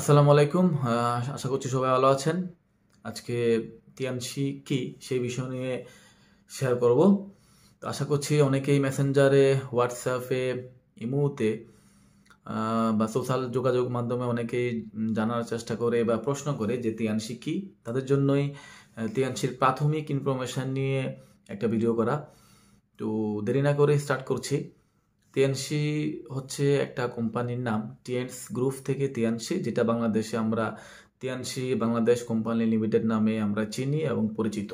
আসসালামু আলাইকুম আশা করছি সবাই ভালো আছেন আজকে তিয়ানসি কি সেই বিষয় নিয়ে শেয়ার করব তো আশা করছি অনেকেই মেসেঞ্জারে হোয়াটসঅ্যাপে ইমুতে বা সোশ্যাল যোগাযোগ মাধ্যমে অনেকেই জানার চেষ্টা করে বা প্রশ্ন করে যে তিয়ানসি কি তাদের জন্যই তিয়ানসির প্রাথমিক ইনফরমেশান নিয়ে একটা ভিডিও করা তো দেরি না করে স্টার্ট করছি টিএনসি হচ্ছে একটা কোম্পানির নাম টিএনস গ্রুপ থেকে টিএনসি যেটা বাংলাদেশে আমরা টিএনসি বাংলাদেশ কোম্পানি লিমিটেড নামে আমরা চিনি এবং পরিচিত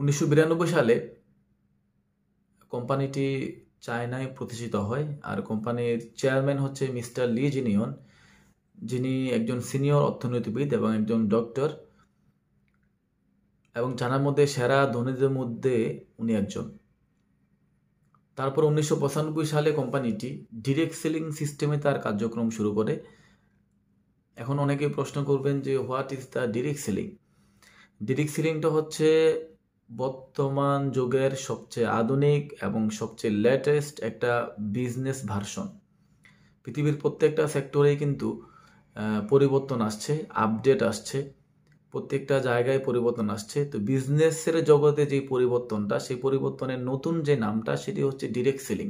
উনিশশো সালে কোম্পানিটি চায়নায় প্রতিষ্ঠিত হয় আর কোম্পানির চেয়ারম্যান হচ্ছে মিস্টার লি জিনিয়ন যিনি একজন সিনিয়র অর্থনীতিবিদ এবং একজন ডক্টর এবং জানার মধ্যে সেরা ধনীদের মধ্যে উনি একজন তারপর উনিশশো সালে কোম্পানিটি ডিরেক্ট সেলিং সিস্টেমে তার কার্যক্রম শুরু করে এখন অনেকে প্রশ্ন করবেন যে what is the direct selling direct সেলিংটা হচ্ছে বর্তমান যুগের সবচেয়ে আধুনিক এবং সবচেয়ে লেটেস্ট একটা বিজনেস ভার্সন পৃথিবীর প্রত্যেকটা সেক্টরেই কিন্তু পরিবর্তন আসছে আপডেট আসছে প্রত্যেকটা জায়গায় পরিবর্তন আসছে তো বিজনেসের জগতে যে পরিবর্তনটা সেই পরিবর্তনের নতুন যে নামটা সেটি হচ্ছে ডিরেক্ট সেলিং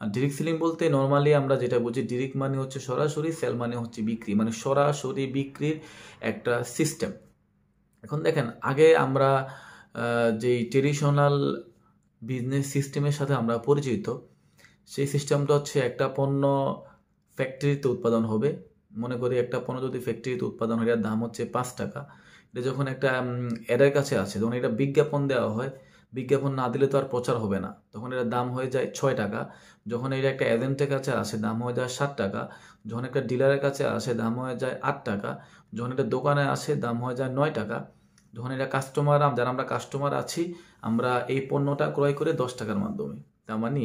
আর ডিরেক্ট সেলিং বলতে নর্মালি আমরা যেটা বুঝি ডিরেক্ট মানে হচ্ছে সরাসরি সেল মানে হচ্ছে বিক্রি মানে সরাসরি বিক্রির একটা সিস্টেম এখন দেখেন আগে আমরা যে ট্রেডিশনাল বিজনেস সিস্টেমের সাথে আমরা পরিচিত সেই সিস্টেমটা হচ্ছে একটা পণ্য ফ্যাক্টরিতে উৎপাদন হবে মনে করি একটা পণ্য যদি ফ্যাক্টরিতে উৎপাদন হয় দাম হচ্ছে পাঁচ টাকা এটা যখন একটা অ্যাডের কাছে আসে যখন এটা বিজ্ঞাপন দেওয়া হয় বিজ্ঞাপন না দিলে তো আর প্রচার হবে না তখন এটার দাম হয়ে যায় ছয় টাকা যখন এটা একটা এজেন্টের কাছে আসে দাম হয়ে যায় সাত টাকা যখন একটা ডিলারের কাছে আসে দাম হয়ে যায় আট টাকা যখন এটা দোকানে আসে দাম হয়ে যায় নয় টাকা যখন এটা কাস্টমার যারা আমরা কাস্টমার আছি আমরা এই পণ্যটা ক্রয় করে দশ টাকার মাধ্যমে তার মানে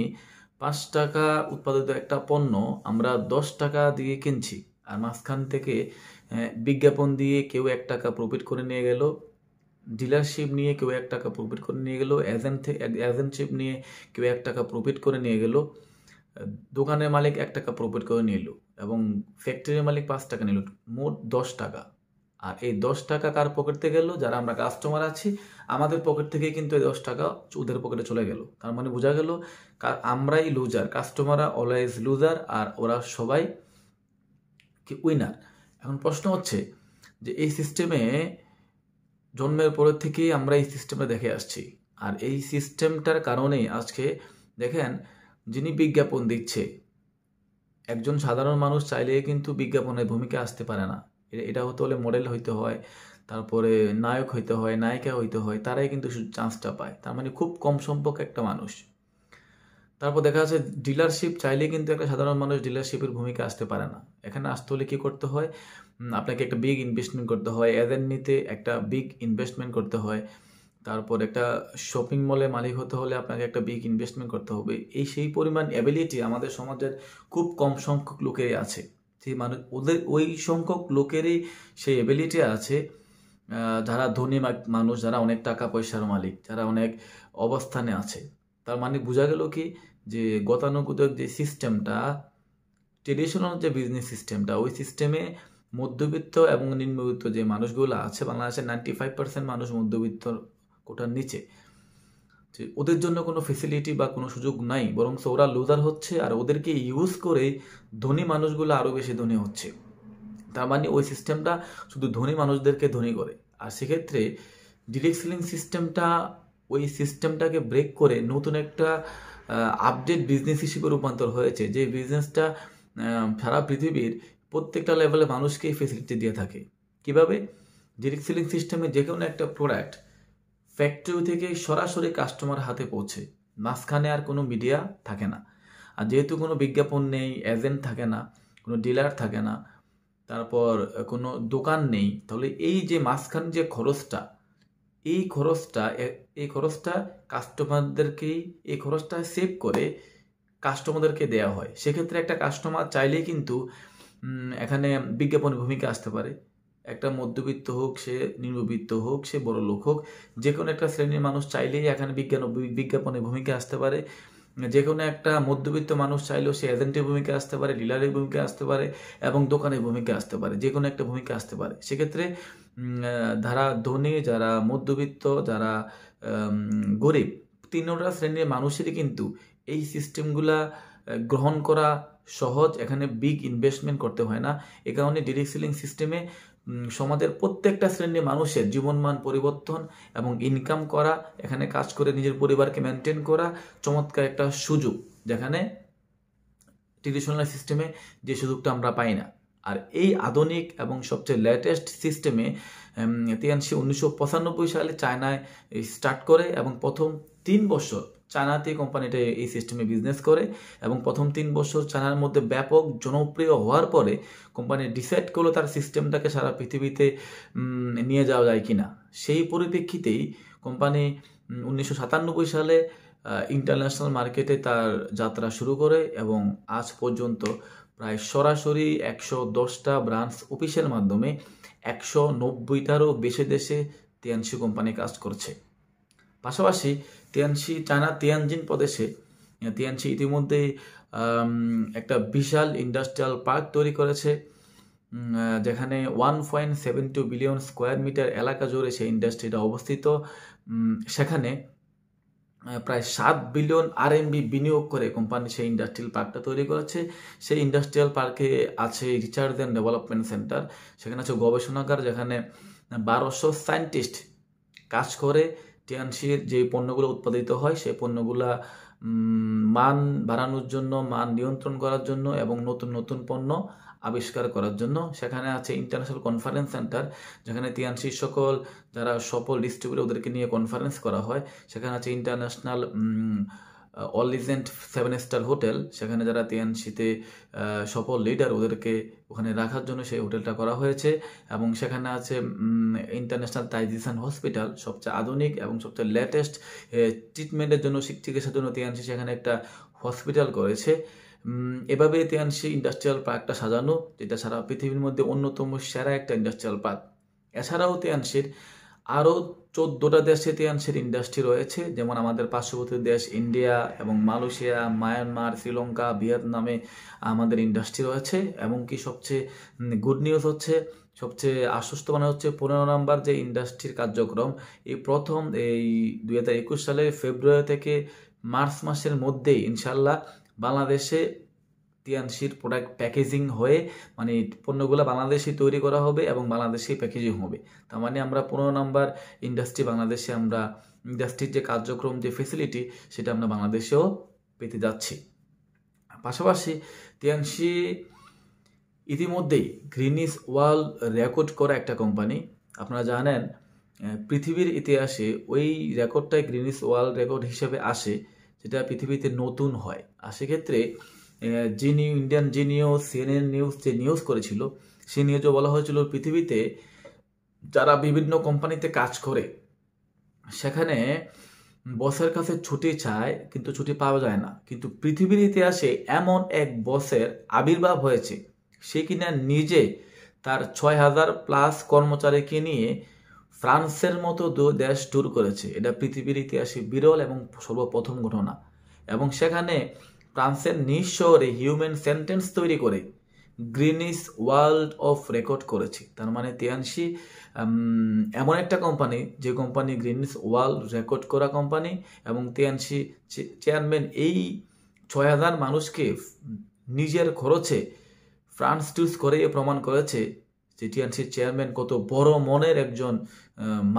পাঁচ টাকা উৎপাদিত একটা পণ্য আমরা দশ টাকা দিয়ে কিনছি আর মাঝখান থেকে বিজ্ঞাপন দিয়ে কেউ এক টাকা প্রফিট করে নিয়ে গেল ডিলারশিপ নিয়ে কেউ এক টাকা প্রফিট করে নিয়ে গেল এজেন্ট এজেন্টশিপ নিয়ে কেউ এক টাকা প্রফিট করে নিয়ে গেল দোকানের মালিক এক টাকা প্রফিট করে নিল এবং ফ্যাক্টরির মালিক পাঁচ টাকা নিল মোট দশ টাকা আর এই দশ টাকা কার পকেটে গেল যারা আমরা কাস্টমার আছি আমাদের পকেট থেকে কিন্তু এই দশ টাকা ওদের পকেটে চলে গেল তার মানে বোঝা গেল আমরাই লুজার কাস্টমাররা অলওয়েজ লুজার আর ওরা সবাই কি উইনার এখন প্রশ্ন হচ্ছে যে এই সিস্টেমে জন্মের পরের থেকেই আমরা এই সিস্টেমে দেখে আসছি আর এই সিস্টেমটার কারণেই আজকে দেখেন যিনি বিজ্ঞাপন দিচ্ছে একজন সাধারণ মানুষ চাইলে কিন্তু বিজ্ঞাপনের ভূমিকা আসতে পারে না এটা হতে হলে মডেল হইতে হয় তারপরে নায়ক হইতে হয় নায়িকা হইতে হয় তারাই কিন্তু চান্সটা পায় তার মানে খুব কম সম্পর্ক একটা মানুষ তারপর দেখা যাচ্ছে ডিলারশিপ চাইলে কিন্তু একটা সাধারণ মানুষ ডিলারশিপের ভূমিকা আসতে পারে না এখানে আসতে হলে কী করতে হয় আপনাকে একটা বিগ ইনভেস্টমেন্ট করতে হয় এদের নিতে একটা বিগ ইনভেস্টমেন্ট করতে হয় তারপর একটা শপিং মলে মালিক হতে হলে আপনাকে একটা বিগ ইনভেস্টমেন্ট করতে হবে এই সেই পরিমাণ অ্যাবিলিটি আমাদের সমাজের খুব কম সংখ্যক লোকেরই আছে সেই মানুষ ওদের ওই সংখ্যক লোকেরই সেই অ্যাবিলিটি আছে যারা ধনী মানুষ যারা অনেক টাকা পয়সার মালিক যারা অনেক অবস্থানে আছে তার মানে বোঝা গেল কি যে গতানুগতিক যে সিস্টেমটা ট্রেডিশনাল যে বিজনেস সিস্টেমটা ওই সিস্টেমে মধ্যবিত্ত এবং নিম্নবিত্ত যে মানুষগুলো আছে বাংলাদেশের নাইনটি ফাইভ পার্সেন্ট মানুষ মধ্যবিত্ত কোটার নিচে যে ওদের জন্য কোনো ফেসিলিটি বা কোনো সুযোগ নাই বরং ওরা লুজার হচ্ছে আর ওদেরকে ইউজ করে ধনী মানুষগুলো আরও বেশি ধনী হচ্ছে তার মানে ওই সিস্টেমটা শুধু ধনী মানুষদেরকে ধনী করে আর সেক্ষেত্রে ডিরেক্ট সিলিং সিস্টেমটা ওই সিস্টেমটাকে ব্রেক করে নতুন একটা আপডেট বিজনেস হিসেবে রূপান্তর হয়েছে যে বিজনেসটা সারা পৃথিবীর প্রত্যেকটা লেভেলে মানুষকেই ফেসিলিটি দিয়ে থাকে কিভাবে ডিরেক্ট সেলিং সিস্টেমে যে কোনো একটা প্রোডাক্ট ফ্যাক্টরি থেকে সরাসরি কাস্টমার হাতে পৌঁছে মাঝখানে আর কোনো মিডিয়া থাকে না আর যেহেতু কোনো বিজ্ঞাপন নেই এজেন্ট থাকে না কোনো ডিলার থাকে না তারপর কোনো দোকান নেই তাহলে এই যে মাঝখান যে খরচটা এই খরচটা এই খরচটা কাস্টমারদেরকেই এই খরচটা সেভ করে কাস্টমারদেরকে দেওয়া হয় সেক্ষেত্রে একটা কাস্টমার চাইলেই কিন্তু এখানে বিজ্ঞাপনের ভূমিকা আসতে পারে একটা মধ্যবিত্ত হোক সে নিম্নবিত্ত হোক সে বড় লোক হোক যে কোনো একটা শ্রেণীর মানুষ চাইলেই এখানে বিজ্ঞান বিজ্ঞাপনের ভূমিকা আসতে পারে যে কোনো একটা মধ্যবিত্ত মানুষ চাইলেও সে এজেন্টের ভূমিকা আসতে পারে ডিলারের ভূমিকা আসতে পারে এবং দোকানের ভূমিকা আসতে পারে যে কোনো একটা ভূমিকা আসতে পারে সেক্ষেত্রে ধারা ধনী যারা মধ্যবিত্ত যারা গরিব তিনটা শ্রেণীর মানুষেরই কিন্তু এই সিস্টেমগুলা গ্রহণ করা সহজ এখানে বিগ ইনভেস্টমেন্ট করতে হয় না এ কারণে ডিরেক্ট সেলিং সিস্টেমে সমাজের প্রত্যেকটা শ্রেণীর মানুষের জীবনমান পরিবর্তন এবং ইনকাম করা এখানে কাজ করে নিজের পরিবারকে মেনটেন করা চমৎকার একটা সুযোগ যেখানে ট্রেডিশনাল সিস্টেমে যে সুযোগটা আমরা পাই না আর এই আধুনিক এবং সবচেয়ে লেটেস্ট সিস্টেমে তিয়ানশি উনিশশো পঁচানব্বই সালে চায়নায় স্টার্ট করে এবং প্রথম তিন বছর চায়নাতে কোম্পানিটা এই সিস্টেমে বিজনেস করে এবং প্রথম তিন বছর চায়নার মধ্যে ব্যাপক জনপ্রিয় হওয়ার পরে কোম্পানি ডিসাইড করলো তার সিস্টেমটাকে সারা পৃথিবীতে নিয়ে যাওয়া যায় কিনা সেই পরিপ্রেক্ষিতেই কোম্পানি উনিশশো সাতানব্বই সালে ইন্টারন্যাশনাল মার্কেটে তার যাত্রা শুরু করে এবং আজ পর্যন্ত প্রায় সরাসরি একশো দশটা ব্রাঞ্চ অফিসের মাধ্যমে একশো নব্বইটারও বেশি দেশে তিয়ানসি কোম্পানি কাজ করছে পাশাপাশি তিয়ানসি চায়না তিয়ানজিন প্রদেশে তিয়ানসি ইতিমধ্যেই একটা বিশাল ইন্ডাস্ট্রিয়াল পার্ক তৈরি করেছে যেখানে one point seven two billion square metre এলাকা জুড়ে সেই ইন্ডাস্ট্রিটা অবস্থিত সেখানে প্রায় সাত বিলিয়ন আরএমবি বিনিয়োগ করে কোম্পানি সেই ইন্ডাস্ট্রিয়াল পার্কটা তৈরি করেছে সেই ইন্ডাস্ট্রিয়াল পার্কে আছে রিচার্জ অ্যান্ড ডেভেলপমেন্ট সেন্টার সেখানে আছে গবেষণাগার যেখানে বারোশো সায়েন্টিস্ট কাজ করে টিয়ানসির যে পণ্যগুলো উৎপাদিত হয় সেই পণ্যগুলা মান বাড়ানোর জন্য মান নিয়ন্ত্রণ করার জন্য এবং নতুন নতুন পণ্য আবিষ্কার করার জন্য সেখানে আছে ইন্টারন্যাশনাল কনফারেন্স সেন্টার যেখানে তিয়ানসি সকল যারা সফল ডিস্ট্রিবিউটার ওদেরকে নিয়ে কনফারেন্স করা হয় সেখানে আছে ইন্টারন্যাশনাল অলিজেন্ট সেভেন স্টার হোটেল সেখানে যারা তিয়ানশিতে সফল লিডার ওদেরকে ওখানে রাখার জন্য সেই হোটেলটা করা হয়েছে এবং সেখানে আছে ইন্টারন্যাশনাল তাইজিসান হসপিটাল সবচেয়ে আধুনিক এবং সবচেয়ে লেটেস্ট ট্রিটমেন্টের জন্য চিকিৎসার জন্য তিয়ানশি সেখানে একটা হসপিটাল করেছে এভাবে তেয়ানসি ইন্ডাস্ট্রিয়াল পার্কটা সাজানো যেটা সারা পৃথিবীর মধ্যে অন্যতম সেরা একটা ইন্ডাস্ট্রিয়াল পার্ক এছাড়াও তেয়ানসির আরও চোদ্দোটা দেশে তেয়ানসির ইন্ডাস্ট্রি রয়েছে যেমন আমাদের পার্শ্ববর্তী দেশ ইন্ডিয়া এবং মালয়েশিয়া মায়ানমার শ্রীলঙ্কা ভিয়েতনামে আমাদের ইন্ডাস্ট্রি রয়েছে এমনকি সবচেয়ে গুড নিউজ হচ্ছে সবচেয়ে আশ্বস্ত মানে হচ্ছে পনেরো নম্বর যে ইন্ডাস্ট্রির কার্যক্রম এই প্রথম এই দু সালে ফেব্রুয়ারি থেকে মার্চ মাসের মধ্যেই ইনশাল্লাহ বাংলাদেশে তিয়ানশির প্রোডাক্ট প্যাকেজিং হয়ে মানে পণ্যগুলো বাংলাদেশে তৈরি করা হবে এবং বাংলাদেশেই প্যাকেজিং হবে তার মানে আমরা পনেরো নম্বর ইন্ডাস্ট্রি বাংলাদেশে আমরা ইন্ডাস্ট্রির যে কার্যক্রম যে ফেসিলিটি সেটা আমরা বাংলাদেশেও পেতে যাচ্ছি পাশাপাশি টিএনসি ইতিমধ্যেই গ্রিনিস ওয়ার্ল্ড রেকর্ড করা একটা কোম্পানি আপনারা জানেন পৃথিবীর ইতিহাসে ওই রেকর্ডটাই গ্রিনিস ওয়ার্ল্ড রেকর্ড হিসেবে আসে যেটা পৃথিবীতে নতুন হয় আর সেক্ষেত্রে যে নিউ ইন্ডিয়ান যে নিউজ সিএনএন নিউজ যে নিউজ করেছিল সে নিউজে বলা হয়েছিল পৃথিবীতে যারা বিভিন্ন কোম্পানিতে কাজ করে সেখানে বসের কাছে ছুটি চায় কিন্তু ছুটি পাওয়া যায় না কিন্তু পৃথিবীর ইতিহাসে এমন এক বসের আবির্ভাব হয়েছে সে কিনা নিজে তার ছয় হাজার প্লাস কর্মচারীকে নিয়ে ফ্রান্সের মতো দেশ ট্যুর করেছে এটা পৃথিবীর ইতিহাসে বিরল এবং সর্বপ্রথম ঘটনা এবং সেখানে ফ্রান্সের নিজ শহরে হিউম্যান সেন্টেন্স তৈরি করে গ্রিনিস ওয়ার্ল্ড অফ রেকর্ড করেছে তার মানে তিয়ানশি এমন একটা কোম্পানি যে কোম্পানি গ্রিনিস ওয়ার্ল্ড রেকর্ড করা কোম্পানি এবং তিয়ানশি চেয়ারম্যান এই ছয় হাজার মানুষকে নিজের খরচে ফ্রান্স টুস করে প্রমাণ করেছে যে টিএনসির চেয়ারম্যান কত বড় মনের একজন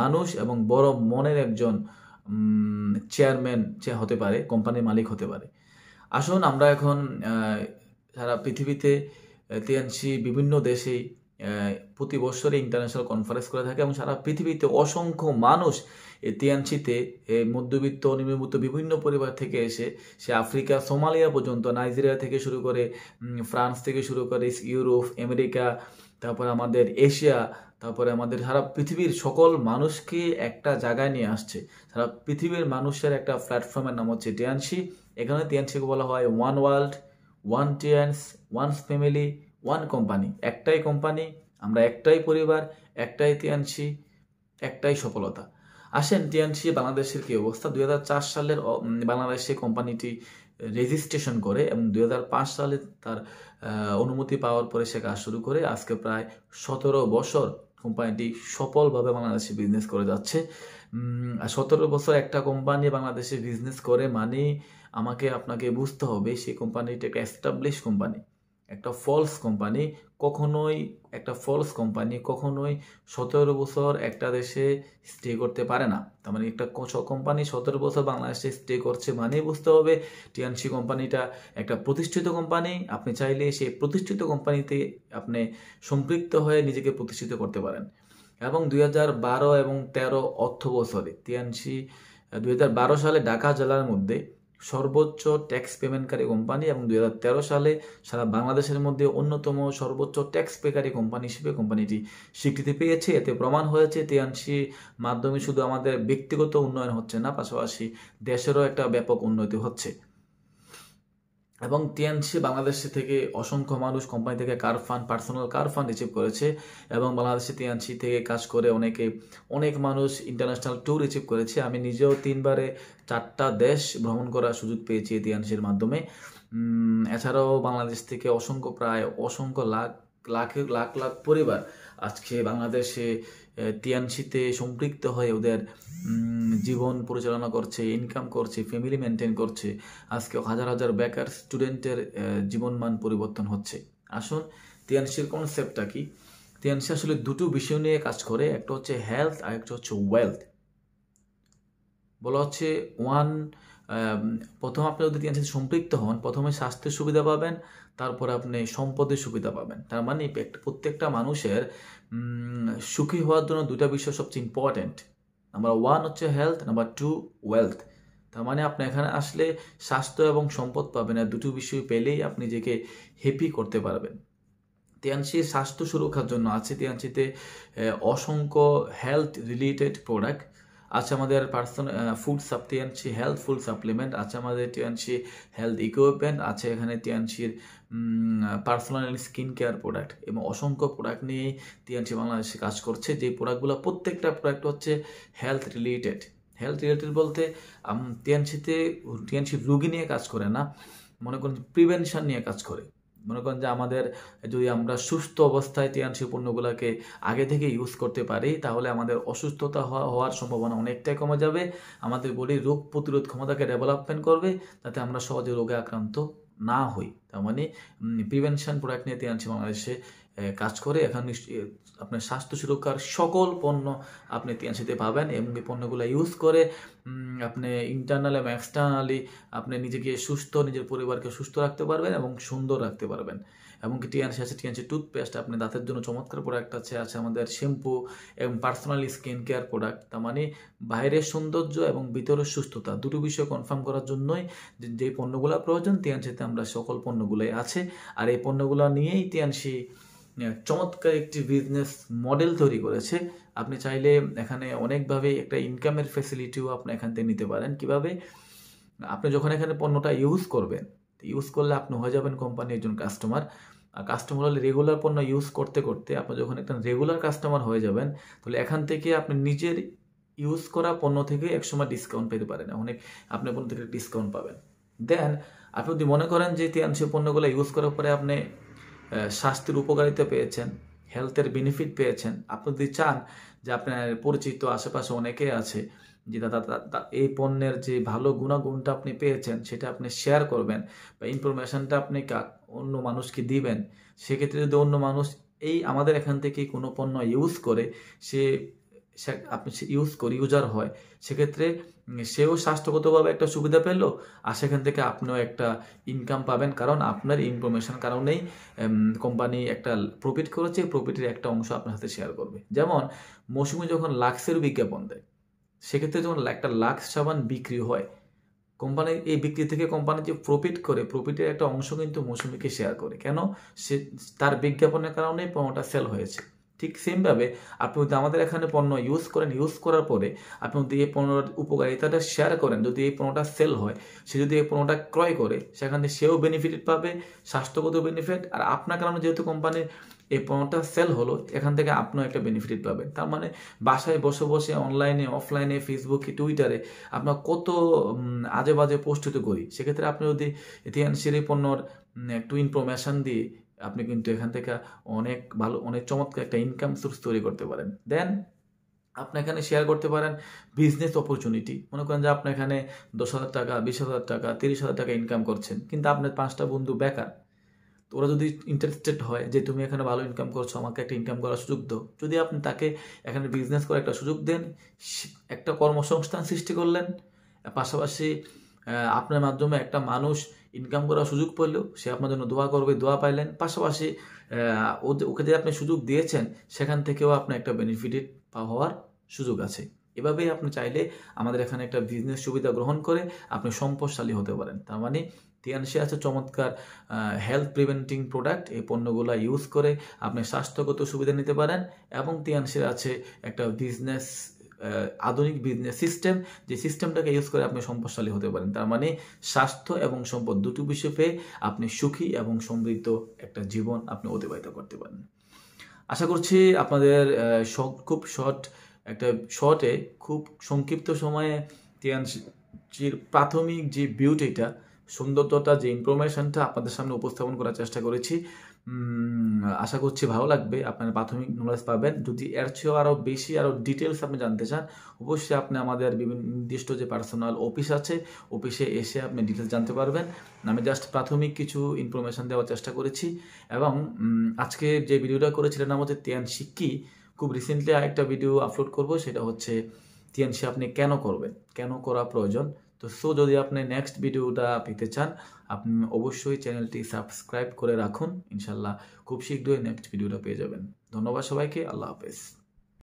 মানুষ এবং বড় মনের একজন চেয়ারম্যান যে হতে পারে কোম্পানির মালিক হতে পারে আসুন আমরা এখন সারা পৃথিবীতে টিএনসি বিভিন্ন দেশেই প্রতি বছরে ইন্টারন্যাশনাল কনফারেন্স করে থাকে এবং সারা পৃথিবীতে অসংখ্য মানুষ তিয়ানসিতে মধ্যবিত্ত অনিমিত বিভিন্ন পরিবার থেকে এসে সে আফ্রিকা সোমালিয়া পর্যন্ত নাইজেরিয়া থেকে শুরু করে ফ্রান্স থেকে শুরু করে ইউরোপ আমেরিকা তারপরে আমাদের এশিয়া তারপরে আমাদের সারা পৃথিবীর সকল মানুষকে একটা জায়গায় নিয়ে আসছে সারা পৃথিবীর মানুষের একটা প্ল্যাটফর্মের নাম হচ্ছে টিয়ানসি এখানে টিয়ানসিকে বলা হয় one world one Tiens one family one company একটাই কোম্পানি আমরা একটাই পরিবার একটাই টিএনসি একটাই সফলতা আসেন টিএনসি বাংলাদেশের কি অবস্থা দুই সালের বাংলাদেশে কোম্পানিটি রেজিস্ট্রেশন করে এবং দুই সালে তার অনুমতি পাওয়ার পরে সে কাজ শুরু করে আজকে প্রায় সতেরো বছর কোম্পানিটি সফলভাবে বাংলাদেশে বিজনেস করে যাচ্ছে সতেরো বছর একটা কোম্পানি বাংলাদেশে বিজনেস করে মানে আমাকে আপনাকে বুঝতে হবে সেই কোম্পানিটি একটা এস্টাবলিশ কোম্পানি একটা ফলস কোম্পানি কখনোই একটা ফলস কোম্পানি কখনোই সতেরো বছর একটা দেশে স্টে করতে পারে না তার মানে একটা কোম্পানি সতেরো বছর বাংলাদেশে স্টে করছে মানেই বুঝতে হবে টিএনসি কোম্পানিটা একটা প্রতিষ্ঠিত কোম্পানি আপনি চাইলে সেই প্রতিষ্ঠিত কোম্পানিতে আপনি সম্পৃক্ত হয়ে নিজেকে প্রতিষ্ঠিত করতে পারেন এবং দুই বারো এবং তেরো অর্থ বছরে টিএনসি দুই সালে ঢাকা জেলার মধ্যে সর্বোচ্চ ট্যাক্স পেমেন্টকারী কোম্পানি এবং দুই সালে সারা বাংলাদেশের মধ্যে অন্যতম সর্বোচ্চ ট্যাক্স পেকারী কোম্পানি হিসেবে কোম্পানিটি স্বীকৃতি পেয়েছে এতে প্রমাণ হয়েছে তিয়ানসি মাধ্যমে শুধু আমাদের ব্যক্তিগত উন্নয়ন হচ্ছে না পাশাপাশি দেশেরও একটা ব্যাপক উন্নতি হচ্ছে এবং টিএনসি বাংলাদেশে থেকে অসংখ্য মানুষ কোম্পানি থেকে car fund personal car fund receive করেছে এবং বাংলাদেশে টিএনসি থেকে কাজ করে অনেকে অনেক মানুষ ইন্টারন্যাশনাল ট্যুর রিসিভ করেছে আমি নিজেও তিনবারে চারটা দেশ ভ্রমণ করার সুযোগ পেয়েছি টিএনসির মাধ্যমে এছাড়াও বাংলাদেশ থেকে অসংখ্য প্রায় অসংখ্য লাখ লাখ লাখ লাখ পরিবার আজকে বাংলাদেশে তিয়ানশিতে সম্পৃক্ত হয়ে ওদের জীবন পরিচালনা করছে ইনকাম করছে ফ্যামিলি মেনটেন করছে আজকে হাজার হাজার বেকার স্টুডেন্টের জীবনমান পরিবর্তন হচ্ছে আসুন তিয়ানশির কনসেপ্টটা কি তিয়ানসি আসলে দুটো বিষয় নিয়ে কাজ করে একটা হচ্ছে হেলথ আর একটা হচ্ছে ওয়েলথ বলা হচ্ছে ওয়ান প্রথম আপনি যদি টিএনসিতে সম্পৃক্ত হন প্রথমে স্বাস্থ্যের সুবিধা পাবেন তারপর আপনি সম্পদের সুবিধা পাবেন তার মানে প্রত্যেকটা মানুষের সুখী হওয়ার জন্য দুটা বিষয় সবচেয়ে ইম্পর্ট্যান্ট নাম্বার ওয়ান হচ্ছে হেলথ নাম্বার টু ওয়েলথ তার মানে আপনি এখানে আসলে স্বাস্থ্য এবং সম্পদ পাবেন আর দুটো বিষয় পেলেই আপনি নিজেকে হ্যাপি করতে পারবেন তিয়াংশি স্বাস্থ্য সুরক্ষার জন্য আছে তিয়াংশিতে অসংখ্য হেলথ রিলেটেড প্রোডাক্ট আছে আমাদের পার্সোনাল ফুড সাপ্তি আনছি হেলথ ফুড সাপ্লিমেন্ট আছে আমাদের আনছি হেলথ ইকুইপমেন্ট আছে এখানে আনছি পার্সোনাল স্কিন কেয়ার প্রোডাক্ট এবং অসংখ্য প্রোডাক্ট নিয়ে টিয়ানসি বাংলাদেশে কাজ করছে যে প্রোডাক্টগুলো প্রত্যেকটা প্রোডাক্ট হচ্ছে হেলথ রিলেটেড হেলথ রিলেটেড বলতে টিএনসিতে টিএনসি রুগী নিয়ে কাজ করে না মনে করেন প্রিভেনশন নিয়ে কাজ করে মনে করেন যে আমাদের যদি আমরা সুস্থ অবস্থায় তিয়ানশীল পণ্যগুলোকে আগে থেকে ইউজ করতে পারি তাহলে আমাদের অসুস্থতা হওয়ার সম্ভাবনা অনেকটাই কমে যাবে আমাদের বডি রোগ প্রতিরোধ ক্ষমতাকে ডেভেলপমেন্ট করবে তাতে আমরা সহজে রোগে আক্রান্ত না হই তার মানে প্রিভেনশন প্রোডাক্ট নিয়ে তিয়ানশীল বাংলাদেশে কাজ করে এখানে আপনার স্বাস্থ্য সুরক্ষার সকল পণ্য আপনি তিয়ানশিতে পাবেন এবং এই পণ্যগুলো ইউজ করে আপনি ইন্টারনাল এবং এক্সটার্নালি আপনি নিজেকে সুস্থ নিজের পরিবারকে সুস্থ রাখতে পারবেন এবং সুন্দর রাখতে পারবেন এবং কি টিয়ানসি আছে টিয়ানসি টুথপেস্ট আপনি দাঁতের জন্য চমৎকার প্রোডাক্ট আছে আছে আমাদের শ্যাম্পু এবং পার্সোনাল স্কিন কেয়ার প্রোডাক্ট তার মানে বাইরের সৌন্দর্য এবং ভিতরের সুস্থতা দুটো বিষয় কনফার্ম করার জন্যই যে পণ্যগুলো প্রয়োজন টিয়ানসিতে আমরা সকল পণ্যগুলোই আছে আর এই পণ্যগুলো নিয়েই টিয়ানসি চমৎকার একটি বিজনেস মডেল তৈরি করেছে আপনি চাইলে এখানে অনেকভাবে একটা ইনকামের ফ্যাসিলিটিও আপনি এখান থেকে নিতে পারেন কিভাবে আপনি যখন এখানে পণ্যটা ইউজ করবেন ইউজ করলে আপনি হয়ে যাবেন কোম্পানির একজন কাস্টমার আর কাস্টমার হলে রেগুলার পণ্য ইউজ করতে করতে আপনি যখন একটা রেগুলার কাস্টমার হয়ে যাবেন তাহলে এখান থেকে আপনি নিজের ইউজ করা পণ্য থেকে একসময় ডিসকাউন্ট পেতে পারেন অনেক আপনি পণ্য থেকে ডিসকাউন্ট পাবেন দেন আপনি যদি মনে করেন যে তিয়ানশীল পণ্যগুলো ইউজ করার পরে আপনি স্বাস্থ্যের উপকারিতা পেয়েছেন হেলথের বেনিফিট পেয়েছেন আপনি যদি চান যে আপনার পরিচিত আশেপাশে অনেকে আছে যে দাদা এই পণ্যের যে ভালো গুণাগুণটা আপনি পেয়েছেন সেটা আপনি শেয়ার করবেন বা ইনফরমেশানটা আপনি অন্য মানুষকে দিবেন সেক্ষেত্রে যদি অন্য মানুষ এই আমাদের এখান থেকে কোনো পণ্য ইউজ করে সে সে আপনি ইউজ করি ইউজার হয় সেক্ষেত্রে সেও স্বাস্থ্যগতভাবে একটা সুবিধা পেল আর সেখান থেকে আপনিও একটা ইনকাম পাবেন কারণ আপনার ইনফরমেশন কারণেই কোম্পানি একটা প্রফিট করেছে প্রফিটের একটা অংশ আপনার সাথে শেয়ার করবে যেমন মৌসুমি যখন লাক্সের বিজ্ঞাপন দেয় সেক্ষেত্রে যখন একটা লাক্স সাবান বিক্রি হয় কোম্পানির এই বিক্রি থেকে কোম্পানি যে প্রফিট করে প্রফিটের একটা অংশ কিন্তু মৌসুমিকে শেয়ার করে কেন সে তার বিজ্ঞাপনের কারণেই পণ্যটা সেল হয়েছে ঠিক সেমভাবে আপনি যদি আমাদের এখানে পণ্য ইউজ করেন ইউজ করার পরে আপনি যদি এই পণ্যটার উপকারিতাটা শেয়ার করেন যদি এই পণ্যটা সেল হয় সে যদি এই পণ্যটা ক্রয় করে সেখানে সেও বেনিফিট পাবে স্বাস্থ্যগত বেনিফিট আর আপনার কারণে যেহেতু কোম্পানির এই পণ্যটা সেল হলো এখান থেকে আপনিও একটা বেনিফিট পাবেন তার মানে বাসায় বসে বসে অনলাইনে অফলাইনে ফেসবুকে টুইটারে আপনার কত আজে বাজে পোস্ট করি সেক্ষেত্রে আপনি যদি ইতিহাসের এই পণ্যর একটু ইনফরমেশান দিয়ে আপনি কিন্তু এখান থেকে অনেক ভালো অনেক চমৎকার একটা ইনকাম সোর্স তৈরি করতে পারেন দেন আপনি এখানে শেয়ার করতে পারেন বিজনেস অপরচুনিটি মনে করেন যে আপনি এখানে দশ হাজার টাকা বিশ হাজার টাকা তিরিশ হাজার টাকা ইনকাম করছেন কিন্তু আপনার পাঁচটা বন্ধু বেকার তো ওরা যদি ইন্টারেস্টেড হয় যে তুমি এখানে ভালো ইনকাম করছো আমাকে একটা ইনকাম করার সুযোগ দাও যদি আপনি তাকে এখানে বিজনেস করার একটা সুযোগ দেন একটা কর্মসংস্থান সৃষ্টি করলেন পাশাপাশি আপনার মাধ্যমে একটা মানুষ ইনকাম করার সুযোগ পেলেও সে আপনার জন্য দোয়া করবে দোয়া পাইলেন পাশাপাশি ওকে যে আপনি সুযোগ দিয়েছেন সেখান থেকেও আপনার একটা বেনিফিটেড হওয়ার সুযোগ আছে এভাবেই আপনি চাইলে আমাদের এখানে একটা বিজনেস সুবিধা গ্রহণ করে আপনি সম্পদশালী হতে পারেন তার মানে তিয়ানশে আছে চমৎকার হেলথ প্রিভেন্টিং প্রোডাক্ট এই পণ্যগুলো ইউজ করে আপনি স্বাস্থ্যগত সুবিধা নিতে পারেন এবং তিয়ানশে আছে একটা বিজনেস আধুনিক বিজনেস সিস্টেম যে সিস্টেমটাকে ইউজ করে আপনি সম্পদশালী হতে পারেন তার মানে স্বাস্থ্য এবং সম্পদ বিষয় বিষয়ে আপনি সুখী এবং সমৃদ্ধ একটা জীবন আপনি অতিবাহিত করতে পারেন আশা করছি আপনাদের খুব শর্ট একটা শর্টে খুব সংক্ষিপ্ত সময়ে তিয়ানজির প্রাথমিক যে বিউটিটা সুন্দরতা যে ইনফরমেশনটা আপনাদের সামনে উপস্থাপন করার চেষ্টা করেছি আশা করছি ভালো লাগবে আপনার প্রাথমিক নলেজ পাবেন যদি এর চেয়েও আরও বেশি আরও ডিটেলস আপনি জানতে চান অবশ্যই আপনি আমাদের বিভিন্ন নির্দিষ্ট যে পার্সোনাল অফিস আছে অফিসে এসে আপনি ডিটেলস জানতে পারবেন আমি জাস্ট প্রাথমিক কিছু ইনফরমেশান দেওয়ার চেষ্টা করেছি এবং আজকে যে ভিডিওটা করেছিলেন আমাদের তিয়ান সিক্কি খুব রিসেন্টলি আরেকটা ভিডিও আপলোড করব সেটা হচ্ছে তিয়ানসি আপনি কেন করবেন কেন করা প্রয়োজন তো সো যদি আপনি নেক্সট ভিডিওটা পেতে চান আপনি অবশ্যই চ্যানেলটি সাবস্ক্রাইব করে রাখুন ইনশাল্লাহ খুব শীঘ্রই নেক্সট ভিডিওটা পেয়ে যাবেন ধন্যবাদ সবাইকে আল্লাহ হাফেজ